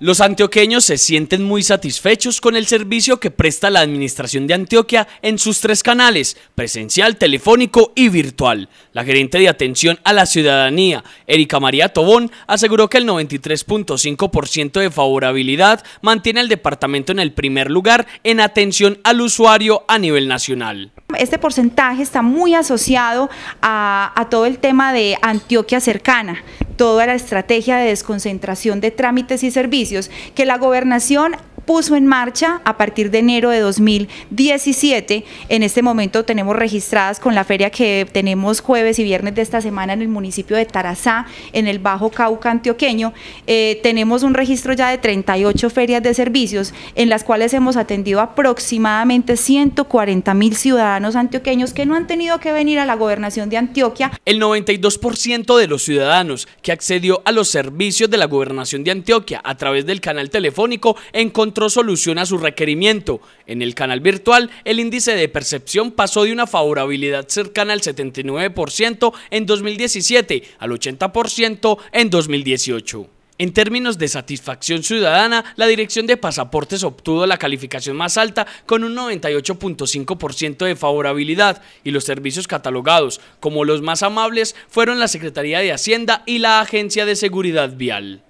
Los antioqueños se sienten muy satisfechos con el servicio que presta la Administración de Antioquia en sus tres canales, presencial, telefónico y virtual. La gerente de atención a la ciudadanía, Erika María Tobón, aseguró que el 93.5% de favorabilidad mantiene al departamento en el primer lugar en atención al usuario a nivel nacional. Este porcentaje está muy asociado a, a todo el tema de Antioquia cercana, toda la estrategia de desconcentración de trámites y servicios que la gobernación puso en marcha a partir de enero de 2017. En este momento tenemos registradas con la feria que tenemos jueves y viernes de esta semana en el municipio de Tarazá, en el Bajo Cauca antioqueño. Eh, tenemos un registro ya de 38 ferias de servicios en las cuales hemos atendido aproximadamente 140 mil ciudadanos antioqueños que no han tenido que venir a la gobernación de Antioquia. El 92% de los ciudadanos que accedió a los servicios de la gobernación de Antioquia a través del canal telefónico encontró soluciona solución a su requerimiento. En el canal virtual, el índice de percepción pasó de una favorabilidad cercana al 79% en 2017 al 80% en 2018. En términos de satisfacción ciudadana, la Dirección de Pasaportes obtuvo la calificación más alta con un 98.5% de favorabilidad y los servicios catalogados como los más amables fueron la Secretaría de Hacienda y la Agencia de Seguridad Vial.